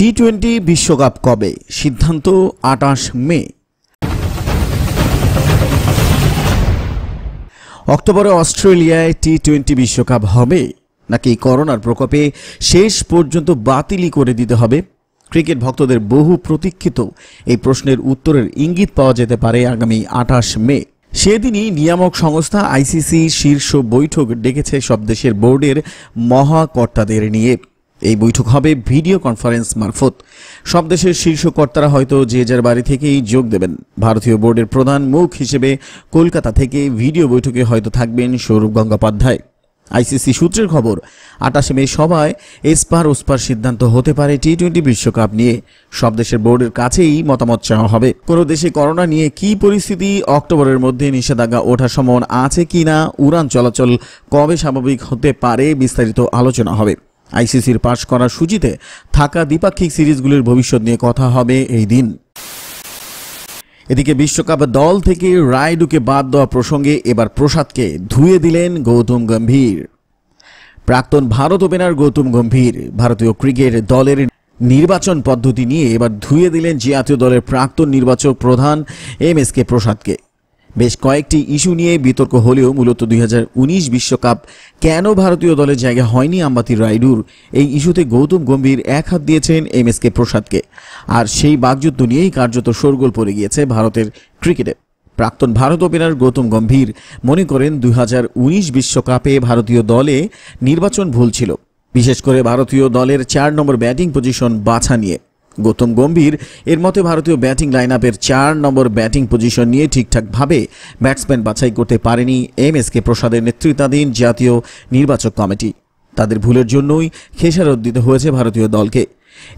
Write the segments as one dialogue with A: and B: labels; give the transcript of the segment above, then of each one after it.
A: T twenty বিশ্বকাপ কবে সিদ্ধান্ত আটাশ মে অক্টোবরে অস্ট্রেলিয়ায় টি টোয়েন্টি বিশ্বকাপ হবে নাকি করোনার প্রকোপে শেষ পর্যন্ত বাতিলই করে দিতে হবে ক্রিকেট ভক্তদের বহু প্রতীক্ষিত এই প্রশ্নের উত্তরের ইঙ্গিত পাওয়া যেতে পারে আগামী আঠাশ মে সেদিনই নিয়ামক সংস্থা আইসিসি শীর্ষ বৈঠক ডেকেছে সব দেশের বোর্ডের মহাকর্তাদের নিয়ে এই বৈঠক হবে ভিডিও কনফারেন্স মারফত সব দেশের শীর্ষ কর্তারা হয়তো যে যার বাড়ি থেকেই যোগ দেবেন ভারতীয় বোর্ডের প্রধান মুখ হিসেবে কলকাতা থেকে ভিডিও বৈঠকে হয়তো থাকবেন সৌরভ গঙ্গোপাধ্যায় আইসিসি সূত্রের খবর আটাশে মে সভায় এসপার ওসপার সিদ্ধান্ত হতে পারে টি টোয়েন্টি বিশ্বকাপ নিয়ে সব দেশের বোর্ডের কাছেই মতামত চাওয়া হবে কোনো দেশে করোনা নিয়ে কি পরিস্থিতি অক্টোবরের মধ্যে নিষেধাজ্ঞা ওঠার সম্ভাবনা আছে কি না উড়ান চলাচল কবে স্বাভাবিক হতে পারে বিস্তারিত আলোচনা হবে আইসিসির পাশ করা সূচিতে থাকা দ্বিপাক্ষিক সিরিজগুলির ভবিষ্যৎ নিয়ে কথা হবে এই দিন এদিকে বিশ্বকাপ দল থেকে রায়ডুকে বাদ দেওয়া প্রসঙ্গে এবার প্রসাদকে ধুয়ে দিলেন গৌতম গম্ভীর প্রাক্তন ভারত ওপেনার গৌতম গম্ভীর ভারতীয় ক্রিকেট দলের নির্বাচন পদ্ধতি নিয়ে এবার ধুয়ে দিলেন জাতীয় দলের প্রাক্তন নির্বাচক প্রধান এম এস কে প্রসাদকে বেশ কয়েকটি ইস্যু নিয়ে বিতর্ক হলেও মূলত দুই বিশ্বকাপ কেন ভারতীয় দলে জায়গা হয়নি আম্বাতি রাইডুর এই ইস্যুতে গৌতম গম্ভীর এক হাত দিয়েছেন এম এস কে প্রসাদকে আর সেই বাগযুদ্ধ নিয়েই কার্যত শোরগোল পড়ে গিয়েছে ভারতের ক্রিকেটে প্রাক্তন ভারত ওপেনার গৌতম গম্ভীর মনে করেন দুই বিশ্বকাপে ভারতীয় দলে নির্বাচন ভুল ছিল বিশেষ করে ভারতীয় দলের চার নম্বর ব্যাটিং পজিশন বাছা নিয়ে গৌতম গম্ভীর এর মতে ভারতীয় ব্যাটিং লাইন আপের চার নম্বর ব্যাটিং পজিশন নিয়ে ঠিকঠাকভাবে ব্যাটসম্যান বাছাই করতে পারেনি এম এস কে প্রসাদের নেতৃত্বাধীন জাতীয় নির্বাচক কমিটি তাদের ভুলের জন্যই খেসারত দিতে হয়েছে ভারতীয় দলকে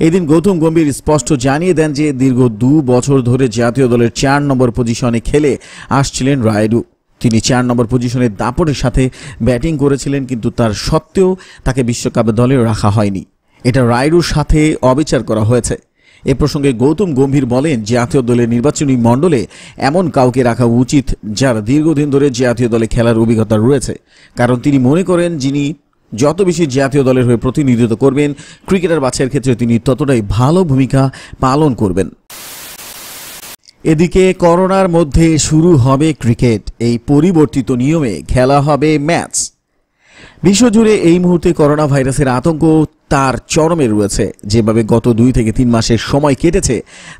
A: এদিন গৌতম গম্ভীর স্পষ্ট জানিয়ে দেন যে দীর্ঘ দু বছর ধরে জাতীয় দলের চার নম্বর পজিশনে খেলে আসছিলেন রায়ডু তিনি চার নম্বর পজিশনে দাপটের সাথে ব্যাটিং করেছিলেন কিন্তু তার সত্ত্বেও তাকে বিশ্বকাপ দলে রাখা হয়নি এটা রায়ডুর সাথে অবিচার করা হয়েছে এ প্রসঙ্গে গৌতম গম্ভীর বলেন জাতীয় দলের নির্বাচনী মণ্ডলে এমন কাউকে রাখা উচিত যার দীর্ঘদিন ধরে জাতীয় দলে খেলার অভিজ্ঞতা রয়েছে কারণ তিনি মনে করেন যিনি যত বেশি জাতীয় দলের হয়ে প্রতিনিধিত্ব করবেন ক্রিকেটার বাছাইয়ের ক্ষেত্রে তিনি ততটাই ভালো ভূমিকা পালন করবেন এদিকে করোনার মধ্যে শুরু হবে ক্রিকেট এই পরিবর্তিত নিয়মে খেলা হবে ম্যাচ বিশ্বজুড়ে এই মুহূর্তে করোনা ভাইরাসের আতঙ্ক তার চরমে রয়েছে যেভাবে গত দুই থেকে তিন মাসের সময় কেটেছে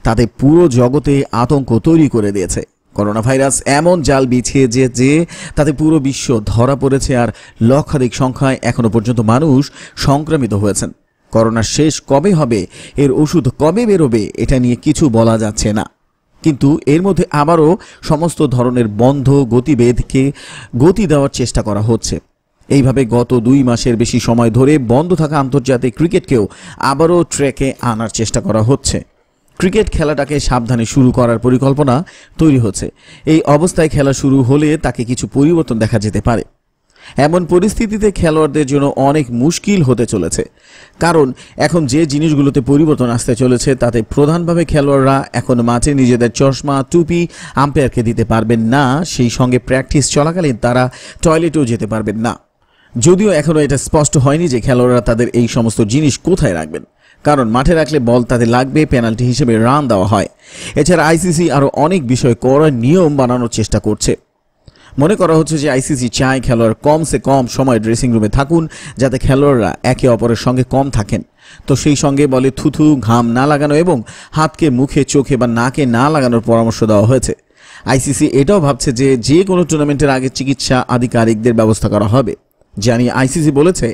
A: তাতে পুরো জগতে আতঙ্ক তৈরি করে দিয়েছে করোনা ভাইরাস এমন জাল বিছিয়ে যে যে তাতে পুরো বিশ্ব ধরা পড়েছে আর লক্ষাধিক সংখ্যায় এখনও পর্যন্ত মানুষ সংক্রমিত হয়েছেন করোনার শেষ কবে হবে এর ওষুধ কবে বেরোবে এটা নিয়ে কিছু বলা যাচ্ছে না কিন্তু এর মধ্যে আবারও সমস্ত ধরনের বন্ধ গতিবেদকে গতি দেওয়ার চেষ্টা করা হচ্ছে এইভাবে গত দুই মাসের বেশি সময় ধরে বন্ধ থাকা আন্তর্জাতিক ক্রিকেটকেও আবারও ট্র্যাকে আনার চেষ্টা করা হচ্ছে ক্রিকেট খেলাটাকে সাবধানে শুরু করার পরিকল্পনা তৈরি হচ্ছে এই অবস্থায় খেলা শুরু হলে তাকে কিছু পরিবর্তন দেখা যেতে পারে এমন পরিস্থিতিতে খেলোয়াড়দের জন্য অনেক মুশকিল হতে চলেছে কারণ এখন যে জিনিসগুলোতে পরিবর্তন আসতে চলেছে তাতে প্রধানভাবে খেলোয়াড়রা এখন মাঠে নিজেদের চশমা টুপি আম্পায়ারকে দিতে পারবেন না সেই সঙ্গে প্র্যাকটিস চলাকালীন তারা টয়লেটেও যেতে পারবেন না যদিও এখনও এটা স্পষ্ট হয়নি যে খেলোয়াড়রা তাদের এই সমস্ত জিনিস কোথায় রাখবেন কারণ মাঠে রাখলে বল তাদের লাগবে পেনাল্টি হিসেবে রান দেওয়া হয় এছাড়া আইসিসি আরও অনেক বিষয় করার নিয়ম বানানোর চেষ্টা করছে মনে করা হচ্ছে যে আইসিসি চায় খেলোয়াড় কমসে কম সময় ড্রেসিং রুমে থাকুন যাতে খেলোয়াড়রা একে অপরের সঙ্গে কম থাকেন তো সেই সঙ্গে বলে থুথু ঘাম না লাগানো এবং হাতকে মুখে চোখে বা নাকে না লাগানোর পরামর্শ দেওয়া হয়েছে আইসিসি এটাও ভাবছে যে যে কোনো টুর্নামেন্টের আগে চিকিৎসা আধিকারিকদের ব্যবস্থা করা হবে জানিয়ে আইসিসি বলেছে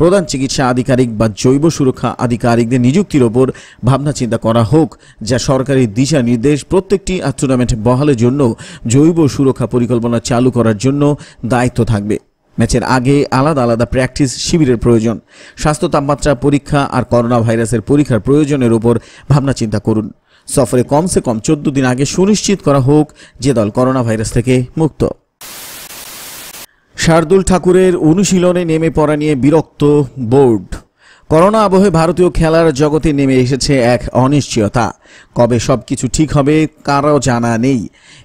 A: প্রধান চিকিৎসা আধিকারিক বা জৈব সুরক্ষা আধিকারিকদের নিযুক্তির ওপর ভাবনা চিন্তা করা হোক যা সরকারি দিশা নির্দেশ প্রত্যেকটি টুর্নামেন্ট বহালের জন্য জৈব সুরক্ষা পরিকল্পনা চালু করার জন্য দায়িত্ব থাকবে ম্যাচের আগে আলাদা আলাদা প্র্যাকটিস শিবিরের প্রয়োজন স্বাস্থ্য তাপমাত্রা পরীক্ষা আর করোনা ভাইরাসের পরীক্ষার প্রয়োজনের ওপর ভাবনা চিন্তা করুন সফরে কমসে কম চোদ্দ দিন আগে সুনিশ্চিত করা হোক যে দল করোনা ভাইরাস থেকে মুক্ত শার্দুল ঠাকুরের অনুশীলনে নেমে পড়া নিয়ে বিরক্ত বোর্ড করোনা আবহে ভারতীয় খেলার জগতে নেমে এসেছে এক অনিশ্চয়তা কবে সব কিছু ঠিক হবে কারও জানা নেই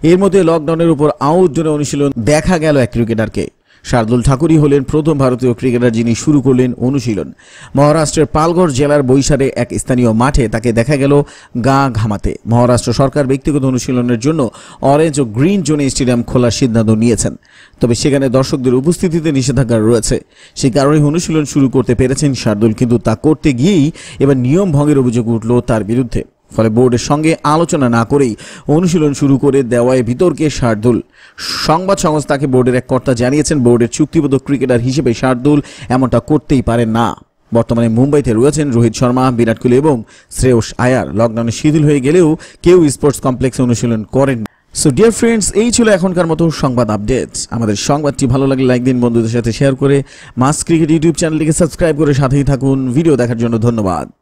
A: এর মধ্যে লকডাউনের উপর আউটডোরে অনুশীলন দেখা গেল এক ক্রিকেটারকে শার্দুল ঠাকুরই হলেন প্রথম ভারতীয় ক্রিকেটার যিনি শুরু করলেন অনুশীলন মহারাষ্ট্রের পালগড় জেলার বৈশারে এক স্থানীয় মাঠে তাকে দেখা গেল গা ঘামাতে মহারাষ্ট্র সরকার ব্যক্তিগত অনুশীলনের জন্য অরেঞ্জ ও গ্রিন জোনে স্টেডিয়াম খোলার সিদ্ধান্ত নিয়েছেন তবে সেখানে দর্শকদের উপস্থিতিতে নিষেধাজ্ঞা রয়েছে সেই কারণে অনুশীলন শুরু করতে পেরেছেন শার্দুল কিন্তু তা করতে গিয়েই এবার নিয়ম ভঙ্গের অভিযোগ উঠল তার বিরুদ্ধে ফলে বোর্ডের সঙ্গে আলোচনা না করেই অনুশীলন শুরু করে দেওয়ায় বিতর্কে শার্দুল সংবাদ সংস্থাকে বোর্ডের এক কর্তা জানিয়েছেন বোর্ডের চুক্তিবদ্ধ ক্রিকেটার হিসেবে শার্দুল এমনটা করতেই পারেন না বর্তমানে মুম্বাইতে রয়েছেন রোহিত শর্মা বিরাট কোহলি এবং শ্রেয়স আয়ার লকডাউনে শিথিল হয়ে গেলেও কেউ স্পোর্টস কমপ্লেক্সে অনুশীলন করেন সো ডিয়ার ফ্রেন্ডস এই ছিল এখনকার মতো সংবাদ আপডেট আমাদের সংবাদটি ভালো লাগলে লাইক দিন বন্ধুদের সাথে শেয়ার করে মাস ক্রিকেট ইউটিউব চ্যানেলটিকে সাবস্ক্রাইব করে সাথেই থাকুন ভিডিও দেখার জন্য ধন্যবাদ